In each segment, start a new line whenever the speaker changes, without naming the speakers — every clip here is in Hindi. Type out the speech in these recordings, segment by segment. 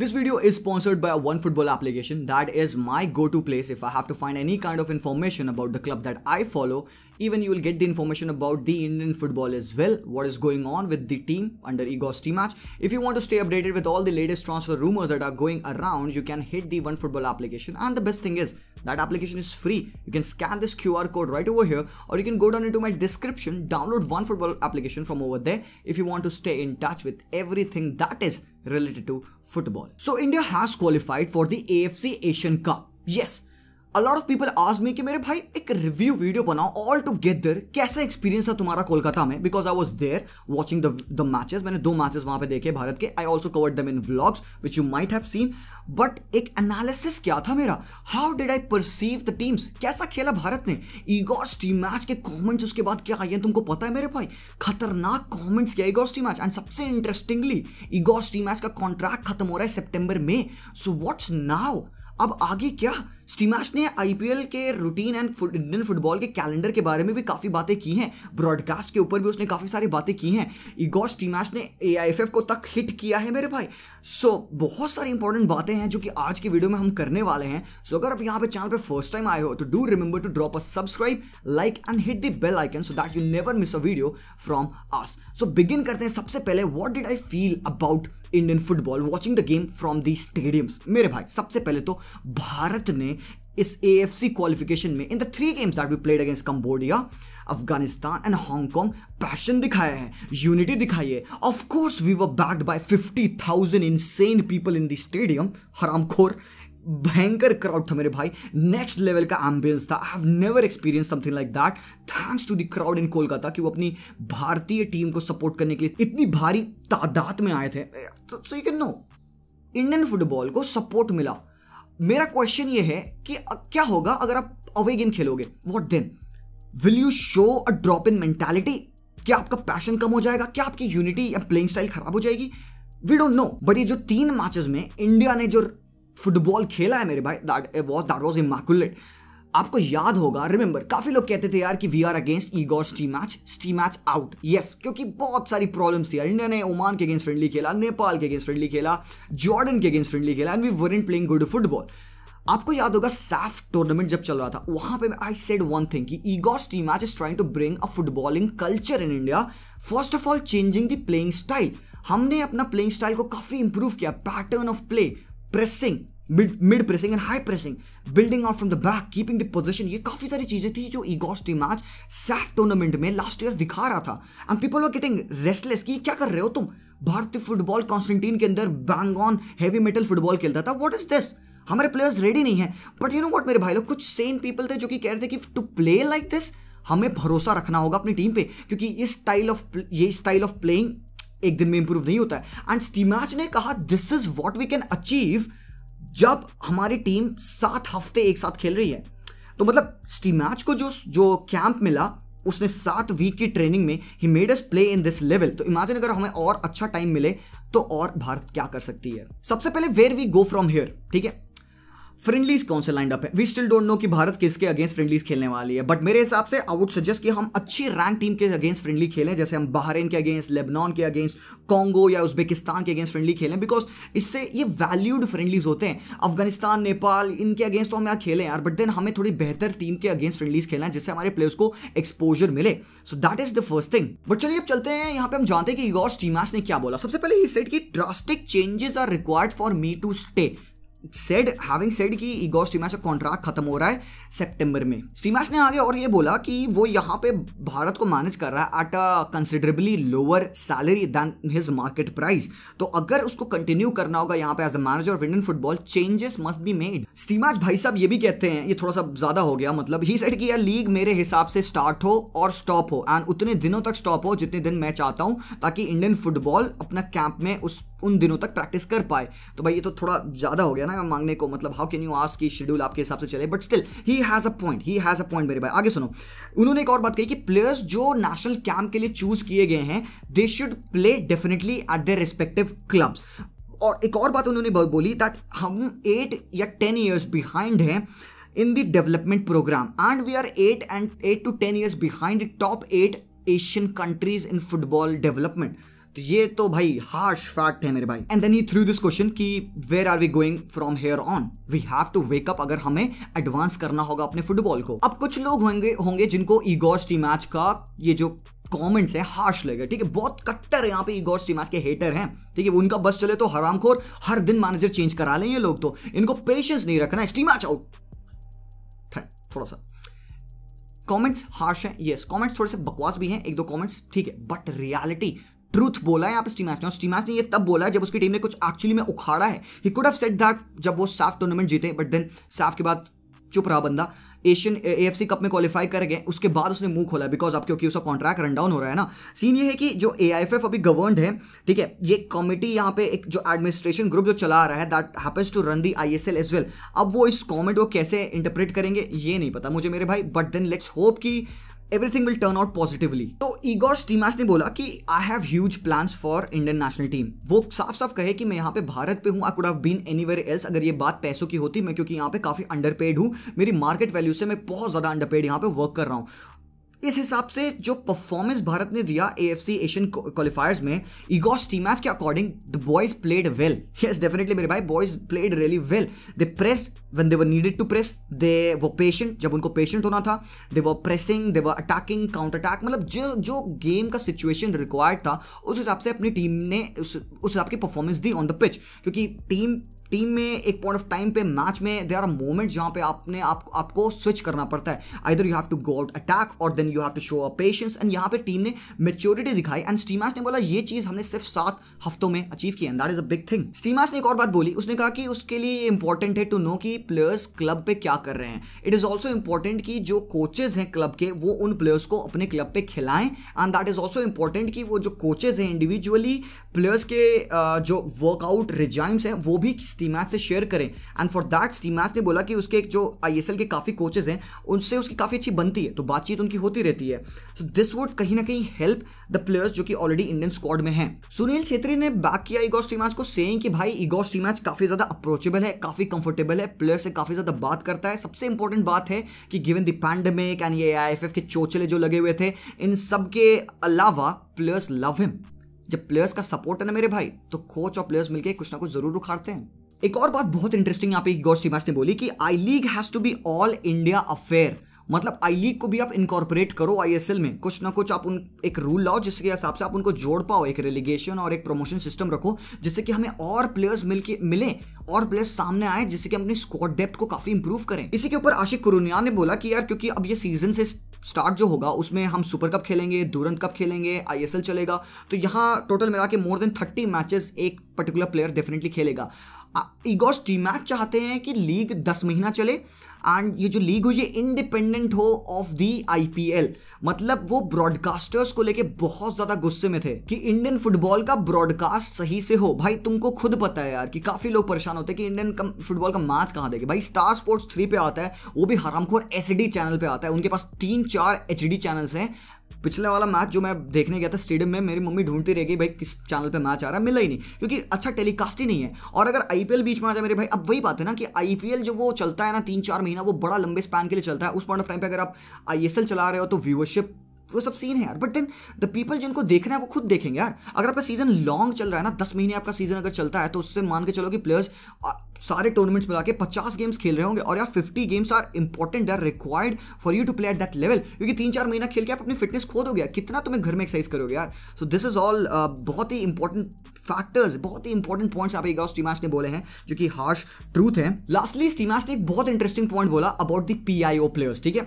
This video is sponsored by one football application that is my go-to place if I have to find any kind of information about the club that I follow. Even you will get the information about the Indian football as well, what is going on with the team under Igor's team match. If you want to stay updated with all the latest transfer rumors that are going around, you can hit the one football application. And the best thing is that application is free. You can scan this QR code right over here or you can go down into my description, download one football application from over there if you want to stay in touch with everything that is related to football. So India has qualified for the AFC Asian Cup. Yes, a lot of people ask me कि मेरे भाई एक रिव्यू वीडियो बनाओ ऑल टुगेदर कैसा एक्सपीरियंस था तुम्हारा कोलकाता में because I was there watching the matches मैंने दो मैचेस वहां पे देखे भारत के आई also covered them in vlogs which you might have seen but एक एनालिसिस क्या था मेरा how did I perceive the teams कैसा खेला भारत ने ईगॉस टीम मैच के कॉमेंट्स उसके बाद क्या आई है तुमको पता है मेरे भाई खतरनाक कॉमेंट्स क्या ईगॉस टीम मैच एंड सबसे इंटरेस्टिंगली ईगॉस टीम मैच का कॉन्ट्रैक्ट खत्म हो रहा है सेप्टेंबर में सो वॉट्स नाउ अब आगे क्या स्टीमैश ने आईपीएल के रूटीन एंड इंडियन फुटबॉल के कैलेंडर के बारे में भी काफ़ी बातें की हैं ब्रॉडकास्ट के ऊपर भी उसने काफ़ी सारी बातें की हैं इगो स्टीमैश ने ए को तक हिट किया है मेरे भाई सो so, बहुत सारी इंपॉर्टेंट बातें हैं जो कि आज की वीडियो में हम करने वाले हैं सो so, अगर आप यहाँ पे चैनल पे फर्स्ट टाइम आए हो तो do remember to drop a subscribe like and hit the bell icon so that you never miss a video from us so begin करते हैं सबसे पहले what did I feel about Indian football watching the game from the stadiums मेरे भाई सबसे पहले तो भारत ने इस ए एफ सी क्वालिफिकेशन में in the three games are we played against Cambodia Afghanistan and Hong Kong passion दिखाया है यूनिटी दिखाई है of course we were backed thousand insane people in the stadium हरामखोर भयंकर क्राउड था मेरे भाई नेक्स्ट लेवल का एम्बियंस था I have never experience something like that thanks to the crowd in Kolkata कि वो अपनी भारतीय टीम को सपोर्ट करने के लिए इतनी भारी तादाद में आए थे so you can know Indian football को सपोर्ट मिला मेरा क्वेश्चन ये है कि क्या होगा अगर आप अवे गेम खेलोगे what then will you show a drop in mentality क्या आपका पैशन कम हो जाएगा क्या आपकी यूनिटी या प्लेइंग स्टाइल खराब हो जाएगी वी डोंट नो बट ये जो तीन मैचेस में इंडिया ने जो फुटबॉल खेला है मेरे भाई that was that was immaculate आपको याद होगा रिमेंबर काफी लोग कहते थे यार कि we are against Igor Stimac Stimac out yes क्योंकि बहुत सारी प्रॉब्लम्स थी यार इंडिया ने ओमान के अगेंस्ट फ्रेंडली खेला नेपाल के अगेंस्ट फ्रेंडली खेला जॉर्डन के अगेंस्ट फ्रेंडली खेला and we were in playing good football आपको याद होगा सैफ टूर्नामेंट जब चल रहा था वहां पे आई सेड वन थिंग कि Igor Stimac is trying to bring a footballing culture in India first of all changing the playing style हमने अपना प्लेइंग स्टाइल को काफी इंप्रूव किया pattern of play pressing mid pressing and high pressing building out from the back keeping the position ये काफी सारी चीजें थी जो Igor Stimac SAFF tournament में लास्ट ईयर दिखा रहा था and people are getting restless की क्या कर रहे हो तुम भारतीय फुटबॉल कॉन्स्टेंटीन के अंदर bang on heavy metal football खेलता था वॉट इज दिस हमारे प्लेयर्स रेडी नहीं है बट यू नो वॉट मेरे भाई लोग कुछ सेम पीपल थे जो कि कह रहे थे कि टू प्ले लाइक दिस हमें भरोसा रखना होगा अपनी टीम पे क्योंकि इस स्टाइल ऑफ ये स्टाइल ऑफ प्लेइंग एक दिन में इंप्रूव नहीं होता है एंड स्टीमैच ने कहा this is what we can achieve जब हमारी टीम सात हफ्ते एक साथ खेल रही है तो मतलब स्टीमैच को जो जो कैंप मिला उसने सात वीक की ट्रेनिंग में ही made us play in this level तो इमेजिन अगर हमें और अच्छा टाइम मिले तो और भारत क्या कर सकती है सबसे पहले where we go from here ठीक है फ्रेंडलीज कौन से लाइंड अप है वी स्टिल डोंट नो कि भारत किसके अगेंस्ट फ्रेंडलीज खेलने वाली है बट मेरे हिसाब से आई वुड सजेस्ट कि हम अच्छी रैंक टीम के अगेंस्ट फ्रेंडली खेलें जैसे हम बहरेन के अगेंस्ट लेबनान के अगेंस्ट कॉन्गो या उज्बेकिस्तान के अगेंस्ट फ्रेंडली खेलें बिकॉज इससे ये वैल्यूड फ्रेंडलीज होते हैं अफगानिस्तान नेपाल इनके अगेंस्ट तो हम यहाँ खेलें यार बट देन हमें थोड़ी बेहतर टीम के अगेंस्ट फ्रेंडलीज खेलना है जिससे हमारे प्लेयर्स को एक्सपोजर मिले so that is the first thing but चलिए अब चलते हैं यहाँ पे हम जानते हैं कि यॉर्स टीमास ने क्या बोला सबसे पहले ही सेट की drastic changes are required for me to stay said having said कि ईगो स्टीमैस का कॉन्ट्रैक्ट खत्म हो रहा है सेप्टेम्बर में स्टीमैस ने आगे और ये बोला कि वो यहाँ पे भारत को मैनेज कर रहा है at a considerably lower salary than his market price तो अगर उसको कंटिन्यू करना होगा यहाँ पे as a manager of Indian football changes must be made Stimac भाई साहब ये भी कहते हैं ये थोड़ा सा ज्यादा हो गया मतलब ही सेड कि यह लीग मेरे हिसाब से स्टार्ट हो और स्टॉप हो एंड उतने दिनों तक स्टॉप हो जितने दिन मैं चाहता हूँ ताकि इंडियन फुटबॉल अपना कैंप में उस उन दिनों तक प्रैक्टिस कर पाए तो भाई ये तो थोड़ा ज्यादा हो गया ना मांगने को मतलब हाउ कैन यू आस्क की शेड्यूल आपके हिसाब से चले but still he has a point he has a point मेरे भाई आगे सुनो उन्होंने एक और बात कही कि प्लेयर्स जो नेशनल कैंप के लिए चूज किए गए हैं they should play definitely at their respective clubs और एक और बात उन्होंने बोली दैट हम एट या टेन ईयर्स बिहाइंड हैं in the development program and we are eight and eight to ten years behind top eight Asian countries in football development तो ये तो भाई हार्श फैक्ट है मेरे भाई and then he threw this question कि where are we going from here on we have to wake up अगर हमें एडवांस करना होगा अपने फुटबॉल को अब कुछ लोग होंगे होंगे जिनको ईगोस टी मैच का ये जो कमेंट्स है हार्श लगे ठीक है बहुत कट्टर यहाँ पे ईगोस ईगोर मैच के हेटर हैं ठीक है उनका बस चले तो हरामखोर हर दिन मैनेजर चेंज करा लें ये लोग तो इनको पेशेंस नहीं रखना है मैच आउट थोड़ा सा कमेंट्स हार्श हैं यस कमेंट्स थोड़े से बकवास भी हैं एक दो कमेंट्स ठीक है बट रियलिटी ट्रूथ बोला है यहाँ पे स्टीमैच ने और स्टीमैच ने ये तब बोला है जब उसकी टीम ने कुछ एक्चुअली में उखाड़ा है he could have set that जब वो साफ टूर्नामेंट जीते बट देन साफ के बाद चुप रहा बंदा एशियन एएफसी कप में क्वालिफाई कर गए उसके बाद उसने मुंह खोला बिकॉज आप क्योंकि उसका कॉन्ट्रैक्ट रन डाउन हो रहा है ना सीन ये है कि जो ए अभी गवर्नड है ठीक है ये कमेटी यहाँ पे एक जो एडमिनिस्ट्रेशन ग्रुप जो चला रहा है that happens to run the I S L as well अब वो इस कॉमेंट को कैसे इंटरप्रेट करेंगे ये नहीं पता मुझे मेरे भाई बट देन लेट्स होप की everything will turn out positively तो ईगोर स्टीमास ने बोला कि I have huge plan for Indian national team वो साफ साफ कहे कि मैं यहाँ पे भारत पे हूँ I could have been anywhere else अगर ये बात पैसों की होती मैं क्योंकि यहाँ पे काफी अंडर पेड हूँ मेरी मार्केट वैल्यू से मैं बहुत ज्यादा अंडर पेड यहाँ पे वर्क कर रहा हूँ इस हिसाब से जो परफॉर्मेंस भारत ने दिया ए एफ सी एशियन क्वालिफायर्स में इगोस टीमैच के according the boys played well yes definitely मेरे भाई boys played really well they pressed when they were needed to press they वो पेशेंट जब उनको पेशेंट होना था they were pressing they were attacking counter attack मतलब जो जो गेम का सिचुएशन रिक्वायर्ड था उस हिसाब से अपनी टीम ने उस हिसाब की परफॉर्मेंस दी ऑन द पिच क्योंकि टीम टीम में एक पॉइंट ऑफ टाइम पे मैच में देर आर मोमेंट जहाँ पे आपने आप, आपको स्विच करना पड़ता है either you have to go out attack और then you have to show a patience and यहाँ पे टीम ने मेच्योरिटी दिखाई एंड स्टीमास ने बोला ये चीज़ हमने सिर्फ सात हफ्तों में अचीव किया and that is a big thing Stimac ने एक और बात बोली उसने कहा कि उसके लिए इंपॉर्टेंट है टू नो कि प्लेयर्स क्लब पे क्या कर रहे हैं इट इज़ ऑल्सो इंपॉर्टेंट कि जो कोचेज हैं क्लब के वो उन प्लेयर्स को अपने क्लब पे खिलाएं and that is also important कि वो जो कोचेज हैं इंडिविजुअली प्लेयर्स के जो वर्कआउट रिजाइम्स हैं वो भी स्टीमैच से शेयर करें एंड फॉर दैट स्टीमैच ने बोला कि उसके जो आई के काफ़ी कोचेज हैं उनसे उसकी काफ़ी अच्छी बनती है तो बातचीत उनकी होती रहती है सो दिस वुड कहीं ना कहीं हेल्प द प्लेयर्स जो कि ऑलरेडी इंडियन स्क्वाड में हैं सुनील छेत्री ने बैक किया इगोर स्टीमैच को सेइंग कि भाई इगोर स्टीमैच काफ़ी ज़्यादा अप्रोचेबल है काफ़ी कंफर्टेबल है प्लेयर से काफ़ी ज़्यादा बात करता है सबसे इंपॉर्टेंट बात है कि गिवन द पैंडमिक एंड ये आई के चोचले जो लगे हुए थे इन सब के अलावा प्लेयर्स लव हिम जब प्लेयर्स का सपोर्ट है ना मेरे भाई तो कोच और प्लेयर्स मिलकर कुछ ना कुछ जरूर उखाड़ते हैं एक और बात बहुत इंटरेस्टिंग यहाँ पे गौर श्रीवास ने बोली कि I League has to be all India affair मतलब आई लीग को भी आप इनकॉर्पोरेट करो आईएसएल में कुछ ना कुछ आप उन एक रूल लाओ जिसके हिसाब से आप उनको जोड़ पाओ एक रेलिगेशन और एक प्रमोशन सिस्टम रखो जिससे कि हमें और प्लेयर्स मिल के मिले और प्लेयर्स सामने आए जिससे कि अपनी स्क्वाड डेप्थ को काफी इंप्रूव करें इसी के ऊपर आशिक कुरुनिया ने बोला कि यार क्योंकि अब ये सीजन से स्टार्ट जो होगा उसमें हम सुपर कप खेलेंगे दुरंत कप खेलेंगे आईएसएल चलेगा तो यहाँ टोटल मिला के मोर देन थर्टी मैचेस एक पर्टिकुलर प्लेयर डेफिनेटली खेलेगा ईगॉस टी मैच चाहते हैं कि लीग दस महीना चले एंड ये जो लीग हो ये इंडिपेंडेंट हो ऑफ दी आईपीएल मतलब वो ब्रॉडकास्टर्स को लेके बहुत ज्यादा गुस्से में थे कि इंडियन फुटबॉल का ब्रॉडकास्ट सही से हो भाई तुमको खुद पता है यार कि काफी लोग परेशान होते हैं कि इंडियन फुटबॉल का मैच कहाँ देखे भाई स्टार स्पोर्ट्स थ्री पे आता है वो भी हरामखोर एस चैनल पे आता है उनके पास तीन चार एच चैनल्स हैं पिछला वाला मैच जो मैं देखने गया था स्टेडियम में मेरी मम्मी ढूंढती रह गई भाई किस चैनल पर मैच आ रहा है मिला ही नहीं क्योंकि अच्छा टेलीकास्ट ही नहीं है और अगर आईपीएल बीच में आ जाए मेरे भाई अब वही बात है ना कि आईपीएल जो वो चलता है ना तीन चार महीना वो बड़ा लंबे स्पैन के लिए चलता है उस पॉइंट ऑफ टाइम पर अगर आप आई चला रहे हो तो व्यूअरशिप वो सब सीन है यार बट देन द पीपल जिनको देखना है वो खुद देखेंगे यार अगर आपका सीजन लॉन्ग चल रहा है ना दस महीने आपका सीजन अगर चलता है तो उससे मान के चलो कि प्लेयर्स सारे टूर्नामेंट्स मिला के पचास गेम्स खेल रहे होंगे और यार fifty games are important are required for you to play at that level क्योंकि तीन चार महीना खेल के आप अपनी फिटनेस खो दोगे कितना तुम्हें घर में एक्सरसाइज करोगे यार सो दिस इज ऑल बहुत ही इंपॉर्टेंट फैक्टर्स बहुत ही इंपॉर्टेंट पॉइंट्स आप एक स्टीमास ने बोले हैं जो कि हार्श ट्रूथ है लास्टली स्टीमास ने एक बहुत इंटरेस्टिंग पॉइंट बोला about the P I O players ठीक है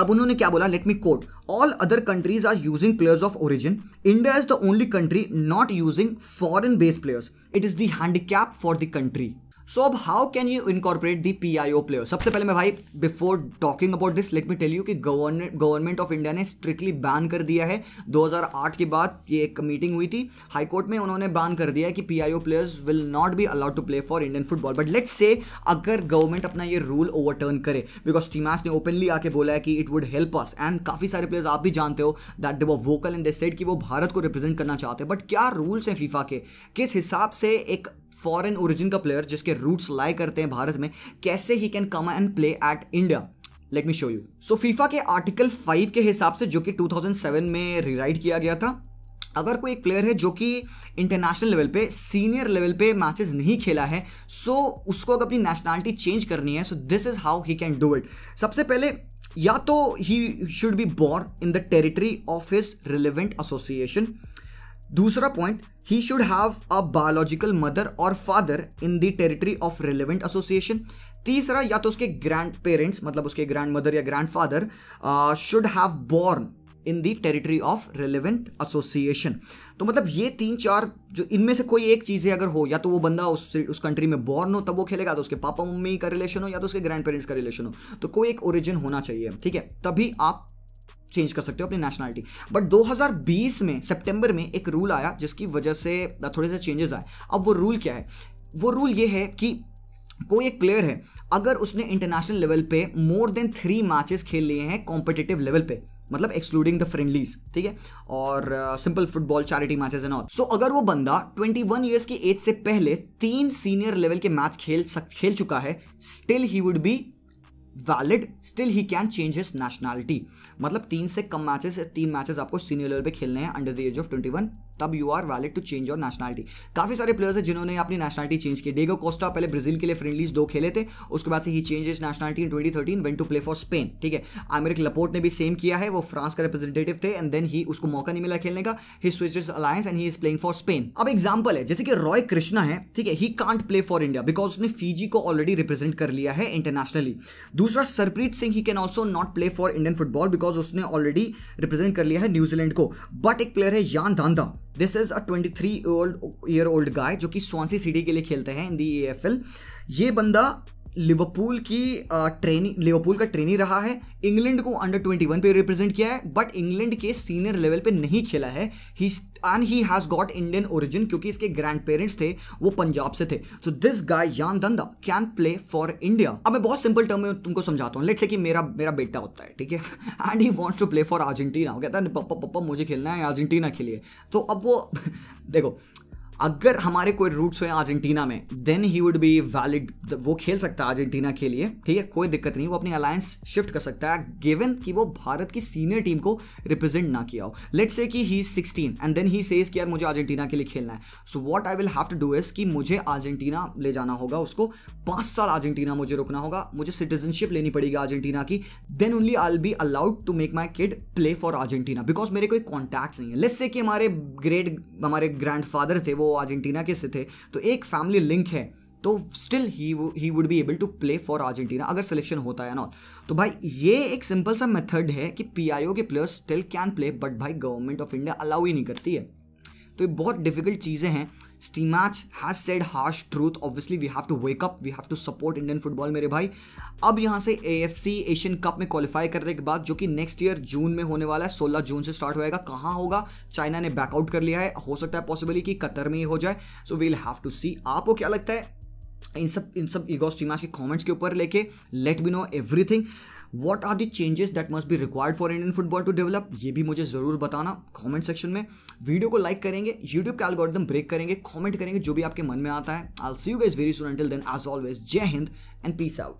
अब उन्होंने क्या बोला let me quote all other countries are using players of origin India is the only country not using foreign based players it is the handicap for the country so अब how can you incorporate the P I O player सबसे पहले मैं भाई before talking about this let me tell you कि गवर्नमेंट गवर्नमेंट ऑफ इंडिया ने स्ट्रिक्टली बैन कर दिया है 2008 के बाद ये एक मीटिंग हुई थी हाई कोर्ट में उन्होंने बैन कर दिया है कि P I O players will not be allowed to play for Indian football but let's say अगर गवर्नमेंट अपना ये रूल ओवरटर्न करे बिकॉज टीमास ने ओपनली आके बोला है कि it would help us and काफ़ी सारे प्लेयर्स आप भी जानते हो दैट दे वो वोकल इन दिस सेट कि वो भारत को रिप्रेजेंट करना चाहते हैं बट क्या रूल्स हैं फीफा के किस हिसाब से एक फॉरेन ओरिजिन का प्लेयर जिसके रूट्स लाई करते हैं भारत में कैसे he can come and play at India let me show you so FIFA के आर्टिकल फाइव के हिसाब से जो कि 2007 में रिराइट किया गया था अगर कोई एक प्लेयर है जो कि इंटरनेशनल लेवल पे सीनियर लेवल पे मैचेस नहीं खेला है सो so उसको अगर अपनी नेशनैलिटी चेंज करनी है so this is how he can do it सबसे पहले या तो he should be born in the territory of his relevant association दूसरा point he should have a biological mother और father in the territory of relevant association तीसरा या तो उसके ग्रैंड पेरेंट्स मतलब उसके ग्रैंड मदर या grandfather should have born in the territory of relevant association तो मतलब ये तीन चार जो इनमें से कोई एक चीज़ें अगर हो या तो वो बंदा उस उस कंट्री में बॉर्न हो तब वो खेलेगा तो उसके पापा मम्मी का रिलेशन हो या तो उसके ग्रैंड पेरेंट्स का रिलेशन हो तो कोई एक ओरिजिन होना चाहिए ठीक है तभी आप चेंज कर सकते हो अपनी नेशनैलिटी बट 2020 में सितंबर में एक रूल आया जिसकी वजह से थोड़े से चेंजेस आए अब वो रूल क्या है वो रूल ये है कि कोई एक प्लेयर है अगर उसने इंटरनेशनल लेवल पे मोर देन थ्री मैचेस खेल लिए हैं कॉम्पिटेटिव लेवल पे मतलब एक्सक्लूडिंग द फ्रेंडलीज ठीक है और simple football charity matches and all so अगर वो बंदा 21 इयर्स की एज से पहले तीन सीनियर लेवल के मैच खेल सक, खेल चुका है still he would be valid still he can change his nationality मतलब तीन से कम मैचेस तीन मैचेस आपको सीनियर लेवल पे खेलने हैं under the age of twenty one तब you are valid to change your nationality काफ़ी सारे प्लेयर्स हैं जिन्होंने अपनी नेशनलिटी चेंज की डेगो कोस्टा पहले ब्राजील के लिए फ्रेंडलीज दो खेले थे उसके बाद से he change his nationality in twenty thirteen went to play for Spain ठीक है आमिर लपोर्ट ने भी सेम किया है वो फ्रांस का रिप्रेजेंटेटिव थे एंड देन ही उसको मौका नहीं मिला खेलने का he switches alliance and he is playing for Spain अब एग्जाम्पल है जैसे कि रॉय कृष्णा है ठीक है he can't play for India because उसने फीजी को ऑलरेडी रिप्रेजेंट कर लिया है इंटरनेशनली दूसरा Sarpreet Singh he can also not play for Indian football because उसने ऑलरेडी रिप्रेजेंट कर लिया है न्यूजीलैंड को बट एक प्लेयर है Yan Dhanda this is a twenty three old year old guy जो कि स्वांसी सिटी के लिए खेलते हैं इन दी ए ये बंदा लिवरपूल की ट्रेनिंग लिवरपूल का ट्रेनी रहा है इंग्लैंड को अंडर 21 पे रिप्रेजेंट किया है बट इंग्लैंड के सीनियर लेवल पे नहीं खेला है he and he has got Indian origin क्योंकि इसके ग्रैंड पेरेंट्स थे वो पंजाब से थे सो दिस गाय यान धंदा कैन प्ले फॉर इंडिया अब मैं बहुत सिंपल टर्म में तुमको समझाता हूँ लेट से कि मेरा मेरा बेटा होता है ठीक है and he wants to play for Argentina कहता है पप्पा पप्पा मुझे खेलना है अर्जेंटीना के लिए तो अब वो देखो अगर हमारे कोई रूट्स हुए अर्जेंटीना में then he would be valid वो खेल सकता है अर्जेंटीना के लिए ठीक है कोई दिक्कत नहीं वो अपनी अलायंस शिफ्ट कर सकता है गिवन कि वो भारत की सीनियर टीम को रिप्रेजेंट ना किया हो लेट से कि he sixteen and then he says कि यार मुझे अर्जेंटीना के लिए खेलना है so what I will have to do is कि मुझे अर्जेंटीना ले जाना होगा उसको पांच साल अर्जेंटीना मुझे रुकना होगा मुझे सिटीजनशिप लेनी पड़ेगी अर्जेंटीना की then only I be allowed to make my kid play for Argentina because मेरे कोई कॉन्टैक्ट नहीं है लेट से कि हमारे ग्रेट हमारे ग्रैंड फादर थे वो अर्जेंटीना के से थे तो एक फैमिली लिंक है तो still he he would be able to play for Argentina अगर सिलेक्शन होता है नॉट तो भाई ये एक सिंपल सा मेथड है कि पीआईओ के players still can play but भाई गवर्नमेंट ऑफ इंडिया अलाउ ही नहीं करती है तो ये बहुत डिफिकल्ट चीज़ें हैं Stimac has said harsh truth obviously we have to wake up we have to support Indian football मेरे भाई अब यहाँ से A F C Asian cup में क्वालिफाई करने के बाद जो कि नेक्स्ट ईयर जून में होने वाला है सोलह जून से स्टार्ट होएगा कहाँ होगा चाइना ने बैकआउट कर लिया है हो सकता है पॉसिबली कि कतर में ही हो जाए so we'll have to see आपको क्या लगता है इन सब इन सब ईगोस टीमाज के कॉमेंट्स के ऊपर लेके let me know everything what are the changes that must be required for Indian football to develop ये भी मुझे ज़रूर बताना कॉमेंट सेक्शन में वीडियो को लाइक करेंगे यूट्यूब का एल्गोरिदम ब्रेक करेंगे कॉमेंट करेंगे जो भी आपके मन में आता है I see you guys very soon till then as always Jai Hind and peace out